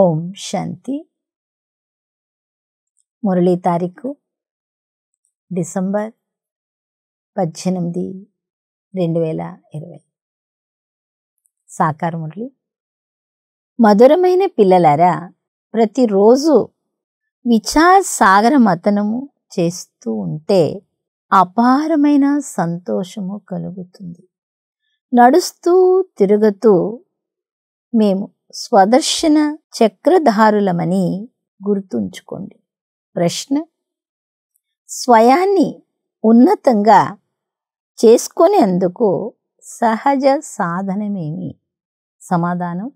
ఓం శాంతి మురళీ తారీఖు డిసెంబర్ పద్దెనిమిది రెండు వేల ఇరవై సాకార మురళి మధురమైన పిల్లలారా ప్రతిరోజు విచార సాగర మతనము చేస్తూ ఉంటే అపారమైన సంతోషము కలుగుతుంది నడుస్తూ తిరుగుతూ మేము స్వదర్శన చక్రధారులమని గుర్తుంచుకోండి ప్రశ్న స్వయాన్ని ఉన్నతంగా చేసుకునేందుకు సహజ సాధనమేమి సమాధానం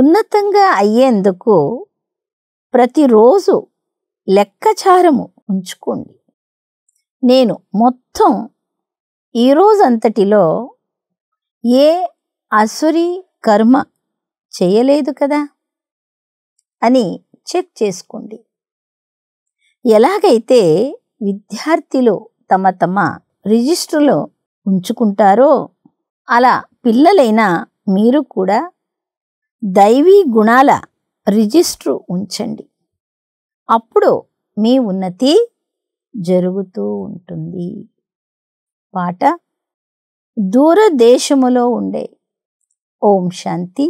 ఉన్నతంగా అయ్యేందుకు ప్రతిరోజు లెక్కచారము ఉంచుకోండి నేను మొత్తం ఈరోజంతటిలో ఏ అసురి కర్మ చేయలేదు కదా అని చెక్ చేసుకోండి ఎలాగైతే విద్యార్థులు తమ తమ రిజిస్టర్లో ఉంచుకుంటారో అలా పిల్లలైన మీరు కూడా దైవీ గుణాల రిజిస్ట్రు ఉంచండి అప్పుడు మీ ఉన్నతి జరుగుతూ ఉంటుంది పాట దూరదేశములో ఉండే ఓం శాంతి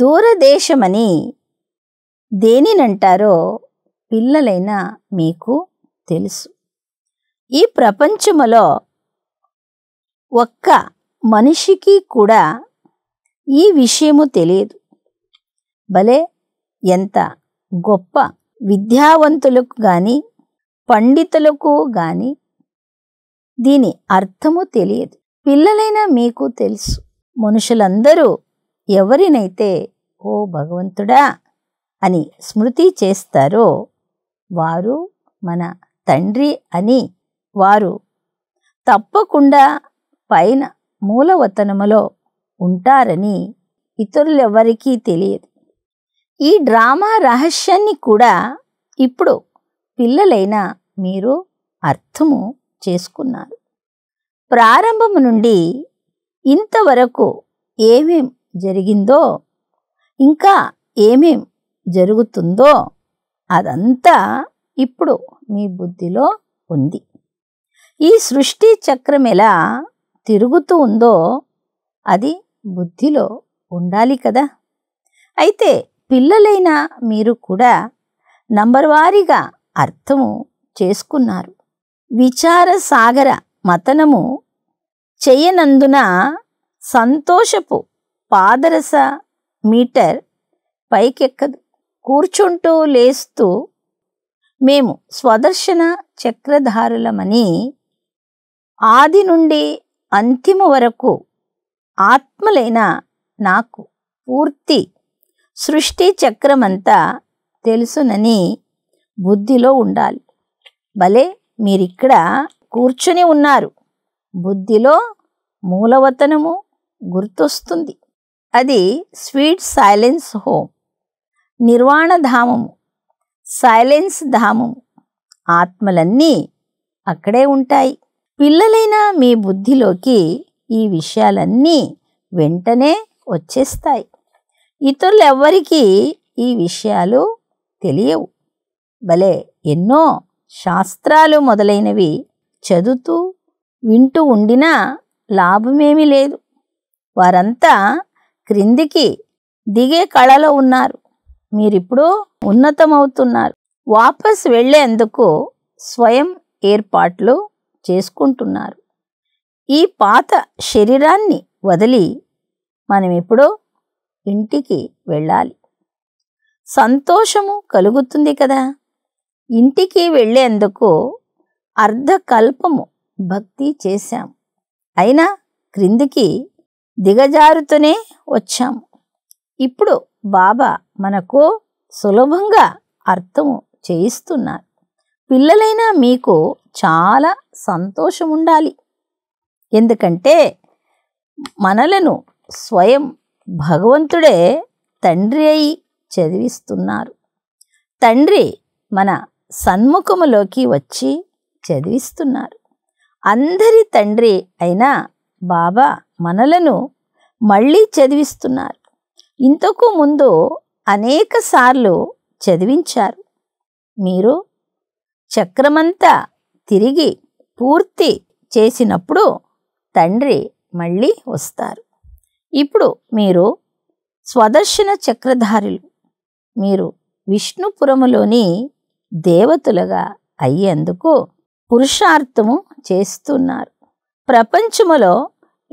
దూరదేశమని దేనినంటారో పిల్లలైన మీకు తెలుసు ఈ ప్రపంచములో ఒక్క మనిషికి కూడా ఈ విషయము తెలియదు భలే ఎంత గొప్ప విద్యావంతులకు కానీ పండితులకు కానీ దీని అర్థము తెలియదు పిల్లలైనా మీకు తెలుసు మనుషులందరూ ఎవరినైతే ఓ భగవంతుడా అని స్మృతి చేస్తారో వారు మన తండ్రి అని వారు తప్పకుండా పైన మూలవతనములో ఉంటారని ఇతరులెవ్వరికీ తెలియదు ఈ డ్రామా రహస్యాన్ని కూడా ఇప్పుడు పిల్లలైన మీరు అర్థము చేసుకున్నారు ప్రారంభము నుండి ఇంతవరకు ఏమేం జరిగిందో ఇంకా ఏమేం జరుగుతుందో అదంతా ఇప్పుడు మీ బుద్ధిలో ఉంది ఈ సృష్టి చక్రం ఎలా తిరుగుతూ ఉందో అది బుద్ధిలో ఉండాలి కదా అయితే పిల్లలైన మీరు కూడా వారీగా అర్థము చేసుకున్నారు విచార సాగర మతనము చేయనందున సంతోషపు పాదరస మీటర్ పైకెక్కదు కూర్చుంటూ లేస్తూ మేము స్వదర్శన చక్రధారులమని ఆది నుండి అంతిమ వరకు ఆత్మలైన నాకు పూర్తి సృష్టి చక్రమంతా తెలుసునని బుద్ధిలో ఉండాలి భలే మీరిక్కడ కూర్చుని ఉన్నారు బుద్ధిలో మూలవతనము గుర్తొస్తుంది అది స్వీట్ సైలెన్స్ హోమ్ నిర్వాణ ధామము సైలెన్స్ ధామము ఆత్మలన్నీ అక్కడే ఉంటాయి పిల్లలైన మీ బుద్ధిలోకి ఈ విషయాలన్నీ వెంటనే వచ్చేస్తాయి ఇతరులు ఎవ్వరికీ ఈ విషయాలు తెలియవు భలే ఎన్నో శాస్త్రాలు మొదలైనవి చదువుతూ వింటూ ఉండినా లాభమేమీ లేదు వారంతా క్రిందికి దిగే కళలో ఉన్నారు మీరిప్పుడు ఉన్నతమవుతున్నారు వాపస్ వెళ్లేందుకు స్వయం ఏర్పాట్లు చేసుకుంటున్నారు ఈ పాత శరీరాన్ని వదిలి మనం ఇప్పుడు ఇంటికి వెళ్ళాలి సంతోషము కలుగుతుంది కదా ఇంటికి వెళ్ళేందుకు అర్ధకల్పము భక్తి చేశాం అయినా క్రిందికి దిగజారుతూనే వచ్చాము ఇప్పుడు బాబా మనకు సులభంగా అర్థము చేయిస్తున్నారు పిల్లలైనా మీకు చాలా సంతోషం ఉండాలి ఎందుకంటే మనలను స్వయం భగవంతుడే తండ్రి అయి చదివిస్తున్నారు తండ్రి మన సన్ముఖములోకి వచ్చి చదివిస్తున్నారు అందరి తండ్రి అయినా బాబా మనలను మళ్ళీ చదివిస్తున్నారు ఇంతకు ముందు అనేక సార్లు చదివించారు మీరు చక్రమంతా తిరిగి పూర్తి చేసినప్పుడు తండ్రి మళ్ళీ వస్తారు ఇప్పుడు మీరు స్వదర్శన చక్రధారులు మీరు విష్ణుపురములోని దేవతలుగా అయ్యేందుకు పురుషార్థము చేస్తున్నారు ప్రపంచములో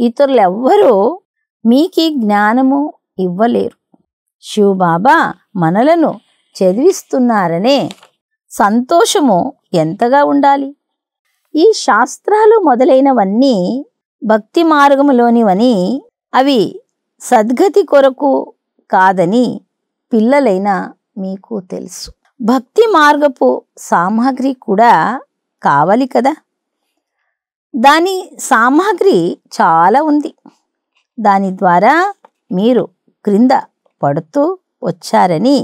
ఇతరులెవ్వరూ మీకీ జ్ఞానము ఇవ్వలేరు శివబాబా మనలను చదివిస్తున్నారనే సంతోషము ఎంతగా ఉండాలి ఈ శాస్త్రాలు మొదలైనవన్నీ భక్తి మార్గములోనివని అవి సద్గతి కొరకు కాదని పిల్లలైన మీకు తెలుసు భక్తి మార్గపు సామాగ్రి కూడా కావాలి కదా దాని సామాగ్రి చాలా ఉంది దాని ద్వారా మీరు క్రింద పడుతూ వచ్చారని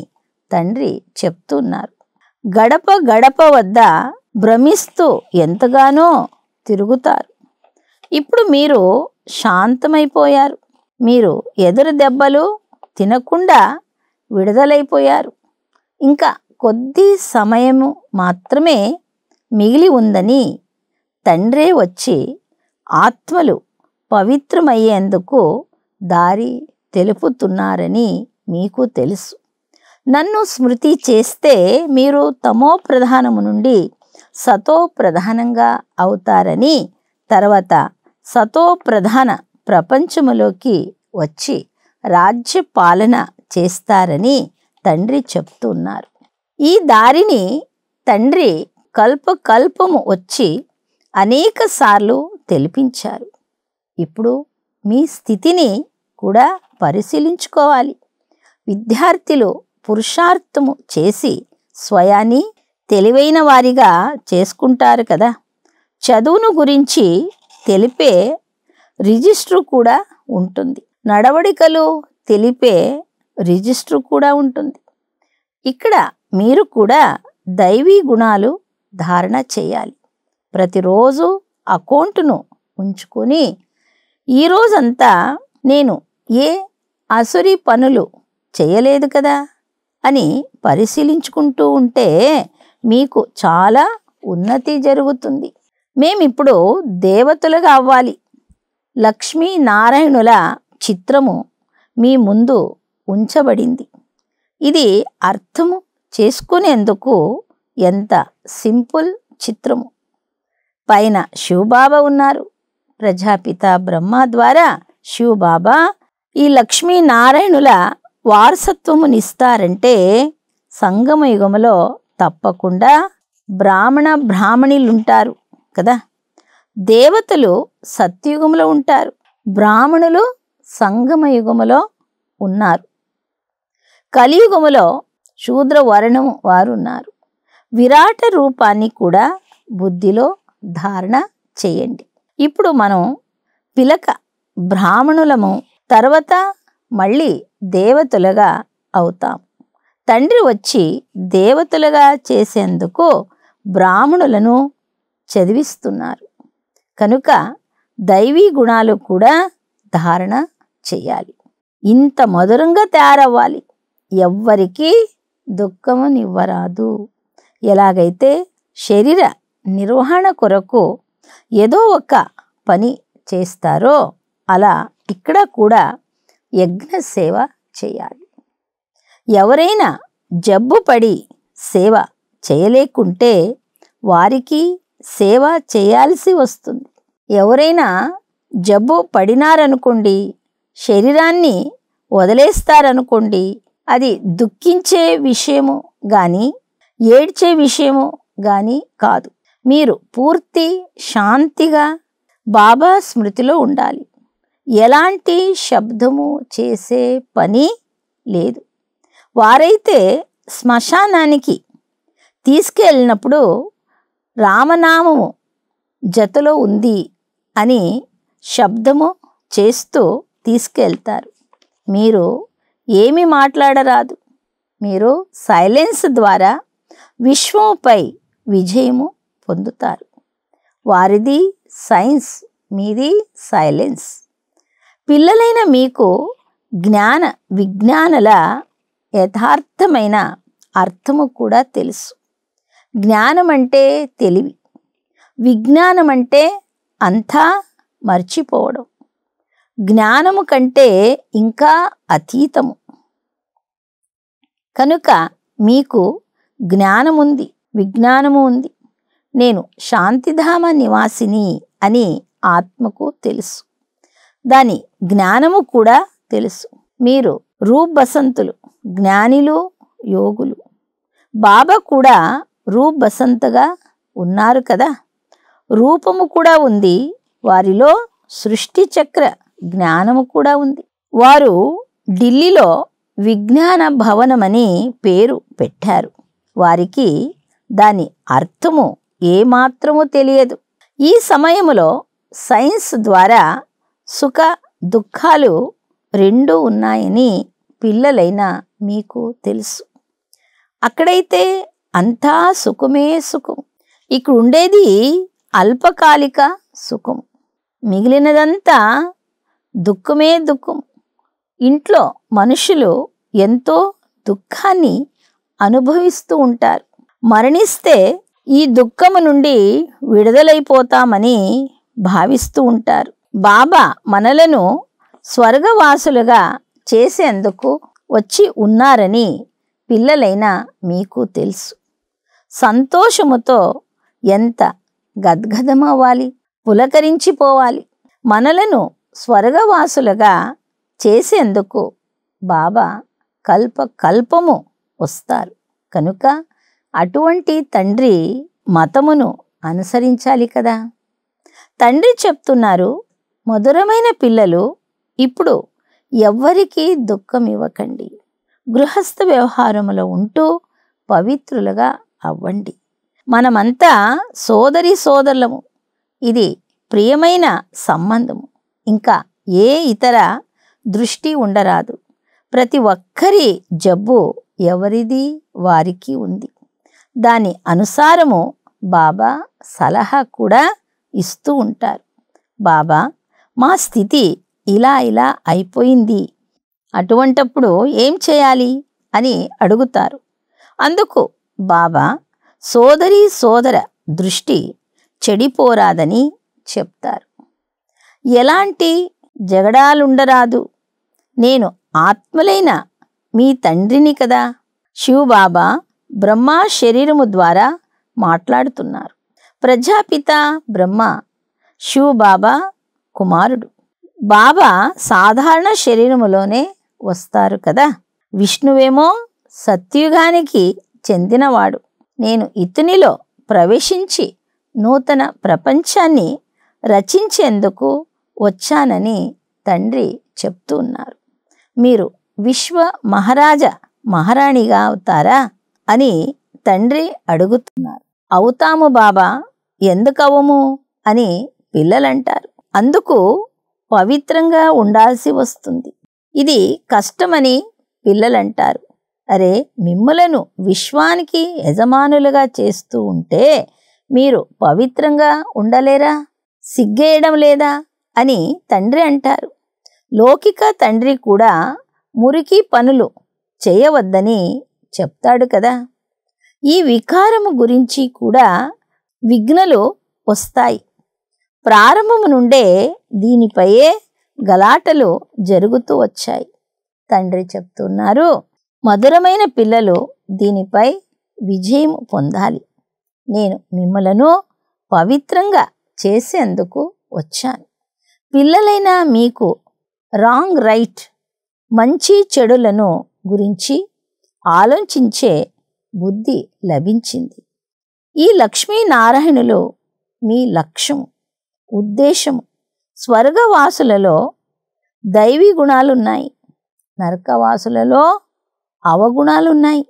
తండ్రి చెప్తున్నారు గడప గడప వద్ద భ్రమిస్తూ ఎంతగానో తిరుగుతారు ఇప్పుడు మీరు శాంతమైపోయారు మీరు ఎదురు దెబ్బలు తినకుండా విడుదలైపోయారు ఇంకా కొద్ది సమయము మాత్రమే మిగిలి ఉందని తండ్రే వచ్చి ఆత్మలు పవిత్రమయ్యేందుకు దారి తెలుపుతున్నారని మీకు తెలుసు నన్ను స్మృతి చేస్తే మీరు తమో ప్రధానము నుండి సతో ప్రధానంగా అవుతారని తర్వాత సతో ప్రధాన ప్రపంచములోకి వచ్చి రాజ్య పాలన చేస్తారని తండ్రి చెప్తున్నారు ఈ దారిని తండ్రి కల్పకల్పము వచ్చి అనేకసార్లు తెలిపించారు ఇప్పుడు మీ స్థితిని కూడా పరిశీలించుకోవాలి విద్యార్థులు పురుషార్థము చేసి స్వయాన్ని తెలివైన వారిగా చేసుకుంటారు కదా చదువును గురించి తెలిపే రిజిస్టర్ కూడా ఉంటుంది నడవడికలు తెలిపే రిజిస్టర్ కూడా ఉంటుంది ఇక్కడ మీరు కూడా దైవీ గుణాలు ధారణ చేయాలి ప్రతిరోజు అకౌంటును ఉంచుకొని ఈరోజంతా నేను ఏ అసురి పనులు చేయలేదు కదా అని పరిశీలించుకుంటూ ఉంటే మీకు చాలా ఉన్నతి జరుగుతుంది మేమిప్పుడు దేవతలుగా అవ్వాలి లక్ష్మీనారాయణుల చిత్రము మీ ముందు ఉంచబడింది ఇది అర్థము చేసుకునేందుకు ఎంత సింపుల్ చిత్రము పైన శివబాబా ఉన్నారు ప్రజాపిత బ్రహ్మ ద్వారా శివబాబా ఈ లక్ష్మీనారాయణుల వారసత్వమునిస్తారంటే సంగమయుగంలో తప్పకుండా బ్రాహ్మణ బ్రాహ్మణిలుంటారు కదా దేవతలు సత్యయుగంలో ఉంటారు బ్రాహ్మణులు సంగమయుగములో ఉన్నారు కలియుగములో శూద్ర వారు ఉన్నారు విరాట రూపాన్ని కూడా బుద్ధిలో ధారణ చేయండి ఇప్పుడు మనం పిలక బ్రాహ్మణులము తర్వాత మళ్ళీ దేవతలుగా అవుతాం తండ్రి వచ్చి దేవతలుగా చేసేందుకు బ్రాహ్మణులను చదివిస్తున్నారు కనుక దైవీ గుణాలు కూడా ధారణ చేయాలి ఇంత మధురంగా తయారవ్వాలి ఎవ్వరికీ దుఃఖమునివ్వరాదు ఎలాగైతే శరీర నిర్వహణ కొరకు ఏదో ఒక పని చేస్తారో అలా ఇక్కడ కూడా యజ్ఞ సేవ చేయాలి ఎవరైనా జబ్బు పడి సేవ చేయలేకుంటే వారికి సేవ చేయాల్సి వస్తుంది ఎవరైనా జబ్బు పడినారనుకోండి శరీరాన్ని వదిలేస్తారనుకోండి అది దుఃఖించే విషయము కానీ ఏడ్చే విషయము కానీ కాదు మీరు పూర్తి శాంతిగా బాబా స్మృతిలో ఉండాలి ఎలాంటి శబ్దము చేసే పని లేదు వారైతే శ్మశానానికి తీసుకెళ్ళినప్పుడు రామనామము జతలో ఉంది అని శబ్దము చేస్తూ తీసుకెళ్తారు మీరు ఏమి మాట్లాడరాదు మీరు సైలెన్స్ ద్వారా విశ్వంపై విజయము పొందుతారు వారిది సైన్స్ మీది సైలెన్స్ పిల్లలైన మీకు జ్ఞాన విజ్ఞానల యథార్థమైన అర్థము కూడా తెలుసు జ్ఞానం అంటే తెలివి విజ్ఞానం అంటే అంతా మర్చిపోవడం జ్ఞానము కంటే ఇంకా అతీతము కనుక మీకు జ్ఞానముంది విజ్ఞానము ఉంది నేను శాంతిధామ నివాసిని అని ఆత్మకు తెలుసు దాని జ్ఞానము కూడా తెలుసు మీరు రూబసంతులు జ్ఞానిలు యోగులు బాబా కూడా రూబసంతగా ఉన్నారు కదా రూపము కూడా ఉంది వారిలో సృష్టి చక్ర జ్ఞానము కూడా ఉంది వారు ఢిల్లీలో విజ్ఞాన భవనమని పేరు పెట్టారు వారికి దాని అర్థము ఏమాత్రము తెలియదు ఈ సమయంలో సైన్స్ ద్వారా సుఖ దుఃఖాలు రెండూ ఉన్నాయని పిల్లలైన మీకు తెలుసు అక్కడైతే అంతా సుఖమే సుఖం ఇక్కడ ఉండేది అల్పకాలిక సుఖం మిగిలినదంతా దుఃఖమే దుఃఖం ఇంట్లో మనుషులు ఎంతో దుఃఖాన్ని అనుభవిస్తూ ఉంటారు మరణిస్తే ఈ దుఃఖము నుండి విడుదలైపోతామని భావిస్తూ ఉంటారు బాబా మనలను స్వర్గవాసులుగా చేసేందుకు వచ్చి ఉన్నారని పిల్లలైన మీకు తెలుసు సంతోషముతో ఎంత గద్గదమవ్వాలి పులకరించిపోవాలి మనలను స్వర్గవాసులుగా చేసేందుకు బాబా కల్ప కల్పము వస్తారు కనుక అటువంటి తండ్రి మతమును అనుసరించాలి కదా తండ్రి చెప్తున్నారు మధురమైన పిల్లలు ఇప్పుడు ఎవ్వరికీ దుఃఖం ఇవ్వకండి గృహస్థ వ్యవహారములో ఉంటూ పవిత్రులుగా అవ్వండి మనమంతా సోదరి సోదరులము ఇది ప్రియమైన సంబంధము ఇంకా ఏ ఇతర దృష్టి ఉండరాదు ప్రతి ఒక్కరి జబ్బు ఎవరిది వారికి ఉంది దాని అనుసారము బాబా సలహా కూడా ఇస్తూ ఉంటారు బాబా మా స్థితి ఇలా ఇలా అయిపోయింది అటువంటప్పుడు ఏం చేయాలి అని అడుగుతారు అందుకు బాబా సోదరి సోదర దృష్టి చెడిపోరాదని చెప్తారు ఎలాంటి జగడాలుండరాదు నేను ఆత్మలైన మీ తండ్రిని కదా శివబాబా బ్రహ్మ శరీరము ద్వారా మాట్లాడుతున్నారు ప్రజాపిత బ్రహ్మ శివ బాబా కుమారుడు బాబా సాధారణ శరీరములోనే వస్తారు కదా విష్ణువేమో సత్యుగానికి చెందినవాడు నేను ఇతనిలో ప్రవేశించి నూతన ప్రపంచాన్ని రచించేందుకు వచ్చానని తండ్రి చెప్తూ ఉన్నారు మీరు విశ్వ మహారాజా మహారాణిగా అవుతారా అని తండ్రి అడుగుతున్నారు అవుతాము బాబా ఎందుకవము అని పిల్లలంటారు అందుకు పవిత్రంగా ఉండాల్సి వస్తుంది ఇది కష్టమని పిల్లలంటారు అరే మిమ్మలను విశ్వానికి యజమానులుగా చేస్తూ ఉంటే మీరు పవిత్రంగా ఉండలేరా సిగ్గేయడం లేదా అని తండ్రి అంటారు లౌకిక తండ్రి కూడా మురికి పనులు చేయవద్దని చెప్తాడు కదా ఈ వికారము గురించి కూడా విఘ్నలు వస్తాయి ప్రారంభము నుండే దీనిపైయే గలాటలు జరుగుతూ వచ్చాయి తండ్రి చెప్తున్నారు మధురమైన పిల్లలు దీనిపై విజయం పొందాలి నేను మిమ్మలను పవిత్రంగా చేసేందుకు వచ్చాను పిల్లలైన మీకు రాంగ్ రైట్ మంచి చెడులను గురించి ఆలోచించే బుద్ధి లభించింది ఈ లక్ష్మీనారాయణులు మీ లక్ష్యం ఉద్దేశం స్వర్గవాసులలో దైవీ గుణాలున్నాయి నరకవాసులలో అవగుణాలున్నాయి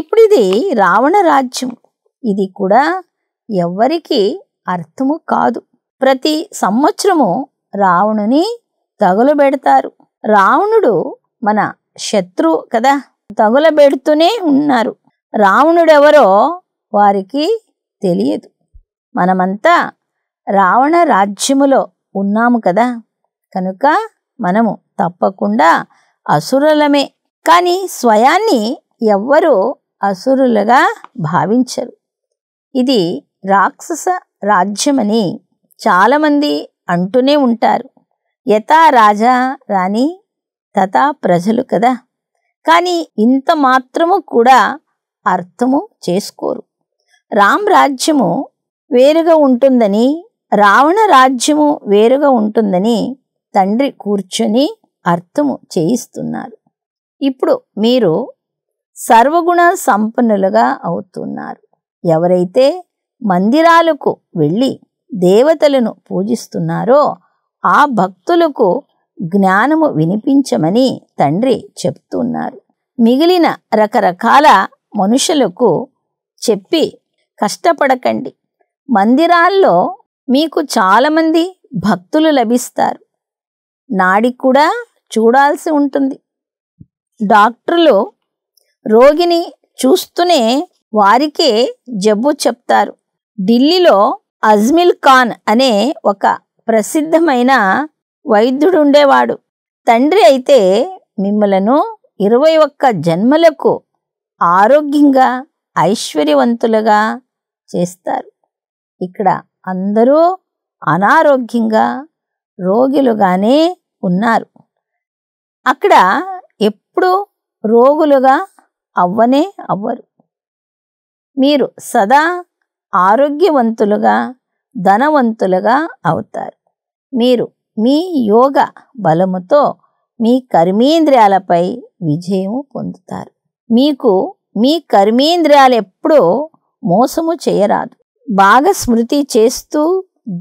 ఇప్పుడు ఇది రావణ రాజ్యం ఇది కూడా ఎవ్వరికి అర్థము కాదు ప్రతి సంవత్సరము రావణుని తగులబెడతారు రావణుడు మన శత్రువు కదా తగులబెడుతూనే ఉన్నారు రావణుడెవరో వారికి తెలియదు మనమంతా రావణ రాజ్యములో ఉన్నాము కదా కనుక మనము తప్పకుండా అసురులమే కానీ స్వయాన్ని ఎవ్వరూ అసురులుగా భావించరు ఇది రాక్షస రాజ్యమని చాలామంది అంటూనే ఉంటారు యథా రాజా రాణి తథా ప్రజలు కదా కానీ ఇంత మాత్రము కూడా అర్థము చేసుకోరు రామ్ రాజ్యము వేరుగా ఉంటుందని రావణ రాజ్యము వేరుగా ఉంటుందని తండ్రి కూర్చొని అర్థము చేయిస్తున్నారు ఇప్పుడు మీరు సర్వగుణ సంపన్నులుగా అవుతున్నారు ఎవరైతే మందిరాలకు వెళ్ళి దేవతలను పూజిస్తున్నారో ఆ భక్తులకు జ్ఞానము వినిపించమని తండ్రి చెప్తున్నారు మిగిలిన రకరకాల మనుషులకు చెప్పి కష్టపడకండి మందిరాల్లో మీకు చాలామంది భక్తులు లభిస్తారు నాడి కూడా చూడాల్సి ఉంటుంది డాక్టర్లు రోగిని చూస్తూనే వారికే జబ్బు చెప్తారు ఢిల్లీలో అజ్మిల్ ఖాన్ అనే ఒక ప్రసిద్ధమైన వైద్యుడుండేవాడు తండ్రి అయితే మిమ్మలను ఇరవై ఒక్క జన్మలకు ఆరోగ్యంగా ఐశ్వర్యవంతులుగా చేస్తారు ఇక్కడ అందరూ అనారోగ్యంగా రోగులుగానే ఉన్నారు అక్కడ ఎప్పుడు రోగులుగా అవ్వనే అవ్వరు మీరు సదా ఆరోగ్యవంతులుగా ధనవంతులుగా అవుతారు మీరు మీ యోగ బలముతో మీ కర్మేంద్రియాలపై విజయం పొందుతారు మీకు మీ కర్మేంద్రియాలు ఎప్పుడూ మోసము చేయరాదు బాగా స్మృతి చేస్తూ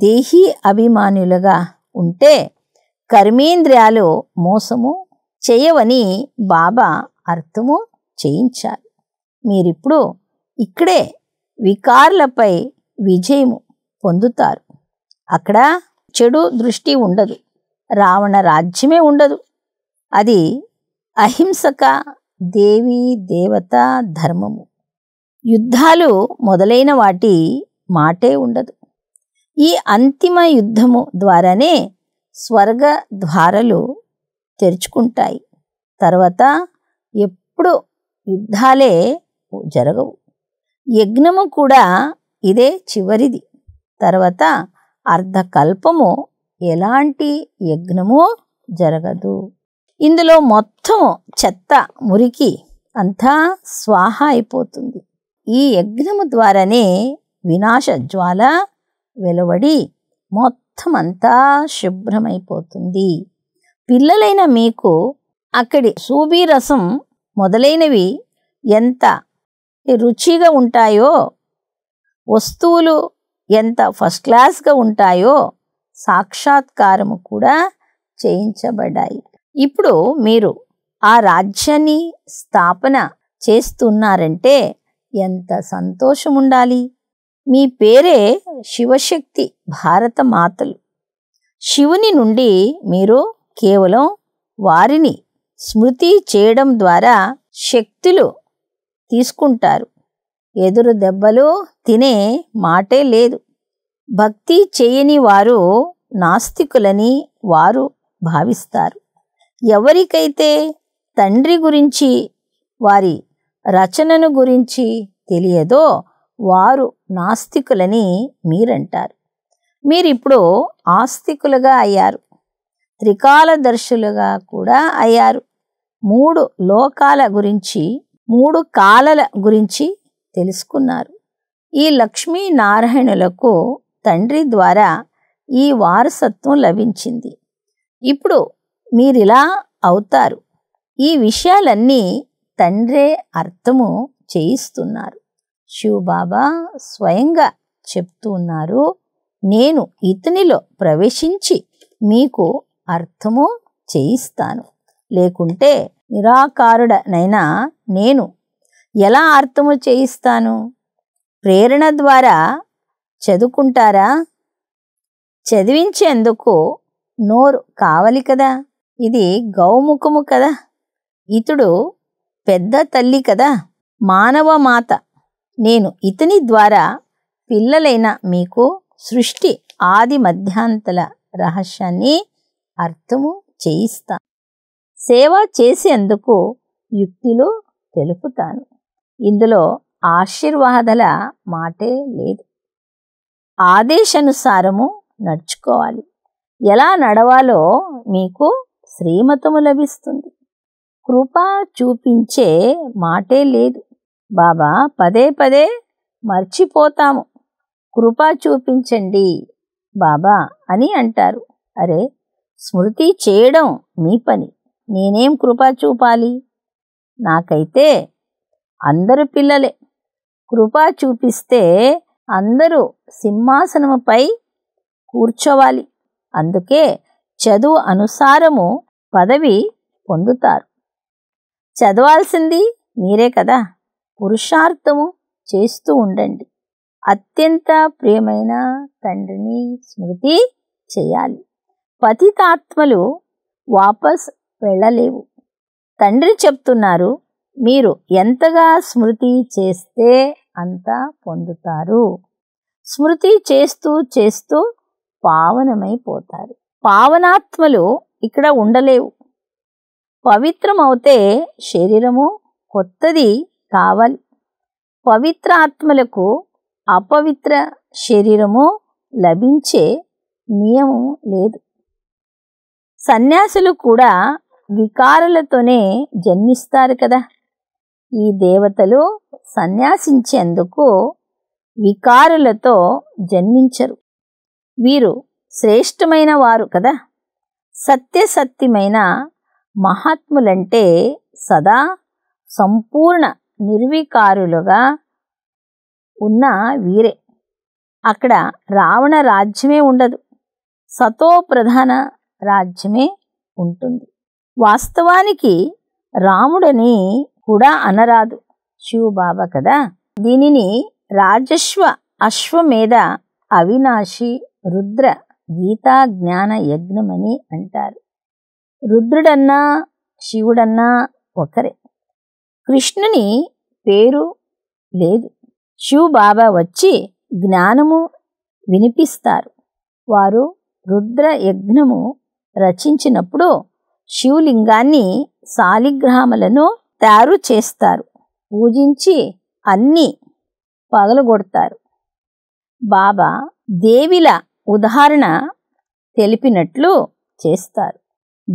దేహీ అభిమానులుగా ఉంటే కర్మేంద్రియాలు మోసము చేయవని బాబా అర్థము చేయించారు మీరిప్పుడు ఇక్కడే వికారులపై విజయము పొందుతారు అక్కడ చెడు దృష్టి ఉండదు రావణ రాజ్యమే ఉండదు అది అహింసక దేవి దేవత ధర్మము యుద్ధాలు మొదలైన వాటి మాటే ఉండదు ఈ అంతిమ యుద్ధము ద్వారానే స్వర్గ ద్వారలు తెరుచుకుంటాయి తర్వాత ఎప్పుడు యుద్ధాలే జరగవు యజ్ఞము కూడా ఇదే చివరిది తర్వాత అర్ధకల్పము ఎలాంటి యజ్ఞము జరగదు ఇందులో మొత్తం చెత్త మురికి అంతా స్వాహ అయిపోతుంది ఈ యజ్ఞము ద్వారానే వినాశ జ్వాల వెలువడి మొత్తం అంతా శుభ్రమైపోతుంది పిల్లలైన మీకు అక్కడి సూబీరసం మొదలైనవి ఎంత రుచిగా ఉంటాయో వస్తువులు ఎంత ఫస్ట్ క్లాస్గా ఉంటాయో సాక్షాత్కారము కూడా చేయించబడ్డాయి ఇప్పుడు మీరు ఆ రాజ్యాన్ని స్థాపన చేస్తున్నారంటే ఎంత సంతోషం ఉండాలి మీ పేరే శివశక్తి భారత మాతలు శివుని నుండి మీరు కేవలం వారిని స్మృతి చేయడం ద్వారా శక్తులు తీసుకుంటారు ఎదురు దెబ్బలు తినే మాటే లేదు భక్తి చేయని వారు నాస్తికులని వారు భావిస్తారు ఎవరికైతే తండ్రి గురించి వారి రచనను గురించి తెలియదో వారు నాస్తికులని మీరంటారు మీరిప్పుడు ఆస్తికులుగా అయ్యారు త్రికాలదర్శులుగా కూడా అయ్యారు మూడు లోకాల గురించి మూడు కాలల గురించి తెలుసుకున్నారు ఈ లక్ష్మీనారాయణులకు తండ్రి ద్వారా ఈ వారసత్వం లభించింది ఇప్పుడు మీరిలా అవుతారు ఈ విషయాలన్నీ తండ్రే అర్థము చేయిస్తున్నారు శివబాబా స్వయంగా చెప్తూ ఉన్నారు నేను ఇతనిలో ప్రవేశించి మీకు అర్థము చేయిస్తాను లేకుంటే నిరాకారుడనైనా నేను ఎలా అర్థము చేయిస్తాను ప్రేరణ ద్వారా చదువుకుంటారా చదివించేందుకు నోరు కావాలి కదా ఇది గౌముఖము కదా ఇతడు పెద్ద తల్లి కదా మానవ మాత నేను ఇతని ద్వారా పిల్లలైన మీకు సృష్టి ఆది మధ్యాంతల రహస్యాన్ని అర్థము చేయిస్తా సేవ చేసేందుకు యుక్తిలో తెలుపుతాను ఇందులో ఆశీర్వాదాల మాటే లేదు ఆదేశానుసారము నడుచుకోవాలి ఎలా నడవాలో మీకు శ్రీమతము లభిస్తుంది కృప చూపించే మాటే లేదు బాబా పదే పదే మర్చిపోతాము కృప చూపించండి బాబా అని అంటారు అరే స్మృతి చేయడం మీ పని నేనేం కృప చూపాలి నాకైతే అందరు పిల్లలే కృపా చూపిస్తే అందరూ సింహాసనముపై కూర్చోవాలి అందుకే చదువు అనుసారము పదవి పొందుతారు చదవాల్సింది మీరే కదా పురుషార్థము చేస్తూ ఉండండి అత్యంత ప్రియమైన తండ్రిని స్మృతి చేయాలి పతితాత్మలు వాపస్ వెళ్ళలేవు తండ్రి చెప్తున్నారు మీరు ఎంతగా స్మృతి చేస్తే అంత పొందుతారు స్మృతి చేస్తూ చేస్తూ పావనమైపోతారు పావనాత్మలు ఇక్కడ ఉండలేవు పవిత్రమవుతే శరీరము కొత్తది కావాలి పవిత్రాత్మలకు అపవిత్ర శరీరము లభించే నియమం లేదు సన్యాసులు కూడా వికారులతోనే జన్మిస్తారు కదా ఈ దేవతలు సన్యాసించేందుకు వికారులతో జన్మించరు వీరు శ్రేష్టమైన వారు కదా సత్యసత్యమైన మహాత్ములంటే సదా సంపూర్ణ నిర్వికారులుగా ఉన్న వీరే అక్కడ రావణ రాజ్యమే ఉండదు సతో ప్రధాన రాజ్యమే ఉంటుంది వాస్తవానికి రాముడని కూడా అనరాదు శివబాబా కదా దీనిని రాజస్వ అశ్వమేధ అవినాశి రుద్ర గీతా జ్ఞాన యజ్ఞమని అంటారు రుద్రుడన్నా శివుడన్నా ఒకరే కృష్ణుని పేరు లేదు శివబాబా వచ్చి జ్ఞానము వినిపిస్తారు వారు రుద్ర యజ్ఞము రచించినప్పుడు శివలింగాన్ని సాలిగ్రామలను తయారు చేస్తారు పూజించి అన్నీ పగలగొడతారు బాబా దేవిల ఉదాహరణ తెలిపినట్లు చేస్తారు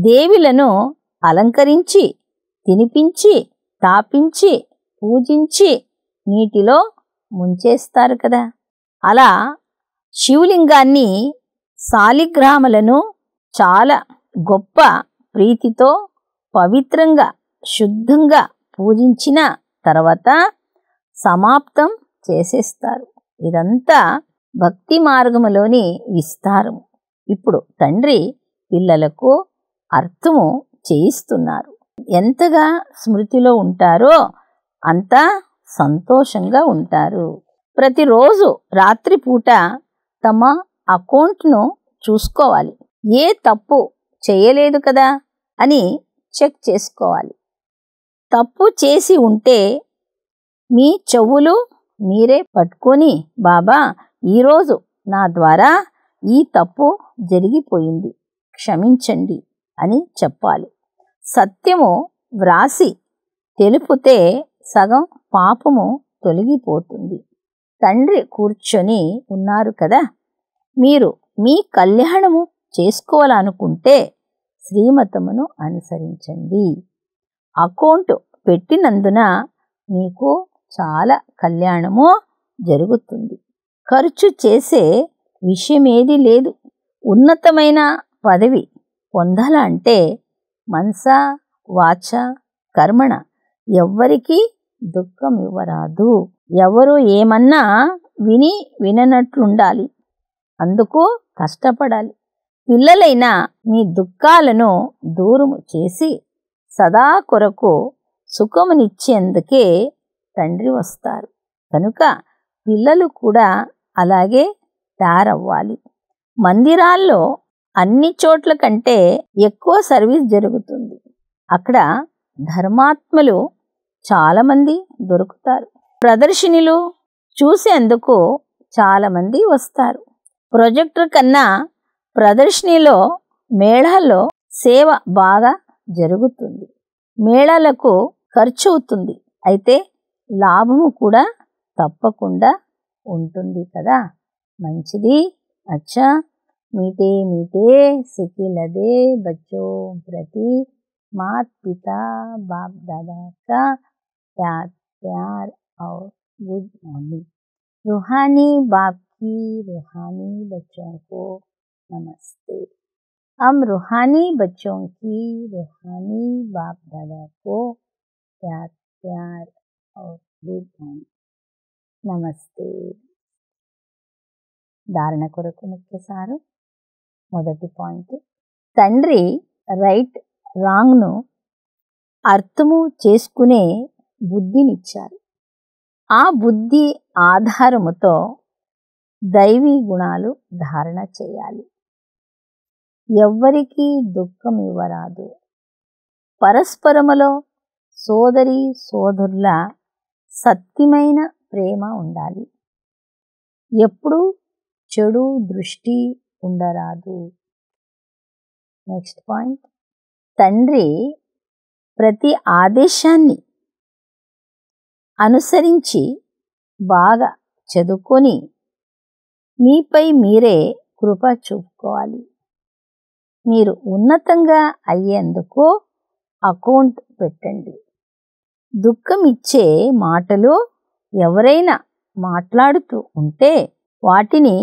దేవిలను అలంకరించి తినిపించి తాపించి పూజించి నీటిలో ముంచేస్తారు కదా అలా శివలింగాన్ని సాలిగ్రామలను చాలా గొప్ప ప్రీతితో పవిత్రంగా శుద్ధంగా పూజించిన తర్వాత సమాప్తం చేసేస్తారు ఇదంతా భక్తి మార్గములోని విస్తారం ఇప్పుడు తండ్రి పిల్లలకు అర్థము చేయిస్తున్నారు ఎంతగా స్మృతిలో ఉంటారో అంతా సంతోషంగా ఉంటారు ప్రతిరోజు రాత్రిపూట తమ అకౌంట్ను చూసుకోవాలి ఏ తప్పు చేయలేదు కదా అని చెక్ చేసుకోవాలి తప్పు చేసి ఉంటే మీ చెవులు మీరే పట్టుకొని బాబా ఈరోజు నా ద్వారా ఈ తప్పు జరిగిపోయింది క్షమించండి అని చెప్పాలి సత్యము వ్రాసి తెలుపుతే సగం పాపము తొలగిపోతుంది తండ్రి కూర్చొని ఉన్నారు కదా మీరు మీ కళ్యాణము చేసుకోవాలనుకుంటే శ్రీమతమును అనుసరించండి అకౌంట్ పెట్టినందున మీకు చాలా కళ్యాణము జరుగుతుంది ఖర్చు చేసే విషయమేది లేదు ఉన్నతమైన పదవి పొందాలంటే మనస వాచ కర్మణ ఎవ్వరికీ దుఃఖం ఇవ్వరాదు ఎవరు ఏమన్నా విని విననట్లుండాలి అందుకు కష్టపడాలి పిల్లలైనా మీ దుఃఖాలను దూరము చేసి సదా కొరకు సుఖమునిచ్చేందుకే తండ్రి వస్తారు కనుక పిల్లలు కూడా అలాగే తయారవ్వాలి మందిరాల్లో అన్ని చోట్ల కంటే ఎక్కువ సర్వీస్ జరుగుతుంది అక్కడ ధర్మాత్మలు చాలామంది దొరుకుతారు ప్రదర్శినిలు చూసేందుకు చాలామంది వస్తారు ప్రొజెక్టర్ కన్నా ప్రదర్శినిలో మేళాల్లో సేవ బాగా జరుగుతుంది మేళలకు ఖర్చు అవుతుంది అయితే లాభము కూడా తప్పకుండా ఉంటుంది కదా మంచిది అచ్చా మీటే మీటే సికిలదే బచ్చో ప్రతి మాత్ పితా బాప్ దాదా కా ప్యార్ ప్యార్ और गुड मॉर्निंग रूहानी बाप రుహానీ रूहानी నమస్తే हम रूहानी बच्चों की रूहानी बाप दादा को प्यार प्यार और బుద్ధం నమస్తే ధారణ కొరకు ముఖ్య సారు మొదటి పాయింట్ తండ్రి రైట్ రాంగ్ను అర్థము చేసుకునే బుద్ధినిచ్చారు ఆ బుద్ధి ఆధారముతో దైవీ గుణాలు ధారణ చేయాలి ఎవ్వరికీ దుఃఖం ఇవ్వరాదు పరస్పరములో సోదరి సోదరుల సత్యమైన ప్రేమ ఉండాలి ఎప్పుడూ చెడు దృష్టి ఉండరాదు నెక్స్ట్ పాయింట్ తండ్రి ప్రతి ఆదేశాన్ని అనుసరించి బాగా చదువుకొని మీపై మీరే కృప చూపుకోవాలి మీరు ఉన్నతంగా అయ్యేందుకు అకౌంట్ పెట్టండి దుఃఖమిచ్చే మాటలు ఎవరైనా మాట్లాడుతూ ఉంటే వాటిని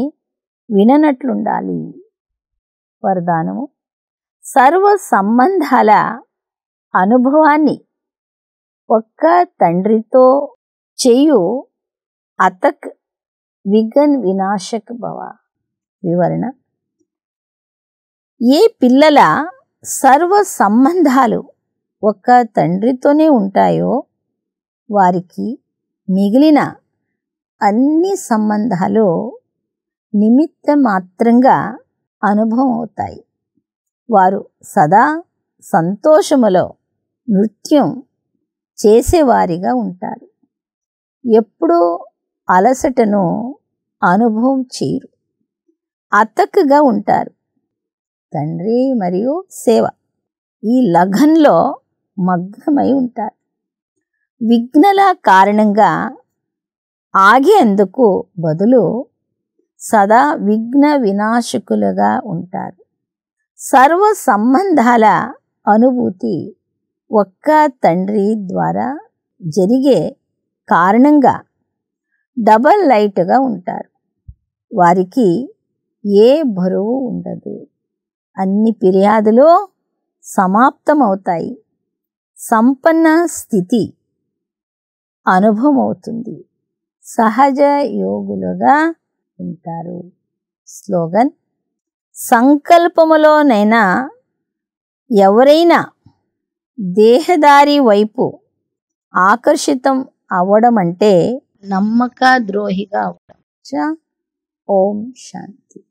విననట్లుండాలి వరదానము సర్వ సంబంధాల అనుభవాన్ని ఒక్క తండ్రితో చేయు అతక్ విగన్ వినాశక్ భవ వివరణ ఏ పిల్లల సర్వ సంబంధాలు ఒక్క తండ్రితోనే ఉంటాయో వారికి మిగిలిన అన్ని సంబంధాలు నిమిత్త మాత్రంగా అనుభవం అవుతాయి వారు సదా సంతోషములో నృత్యం చేసేవారిగా ఉంటారు ఎప్పుడూ అలసటను అనుభవం చేయరు అతకగా ఉంటారు తండ్రి మరియు సేవ ఈ లఘన్లో మగ్నమై ఉంటారు విఘ్నల కారణంగా ఆగేందుకు బదులు సదా విఘ్న వినాశకులుగా ఉంటారు సర్వ సంబంధాల అనుభూతి ఒక్క తండ్రి ద్వారా జరిగే కారణంగా డబల్ లైట్గా ఉంటారు వారికి ఏ బరువు ఉండదు అన్ని ఫిర్యాదులు సమాప్తమవుతాయి సంపన్న స్థితి అనుభవమవుతుంది సహజ యోగులుగా ఉంటారు స్లోగన్ సంకల్పములోనైనా ఎవరైనా దేహదారి వైపు ఆకర్షితం అవ్వడం అంటే నమ్మక ద్రోహిగా అవ్వడం ఓం శాంతి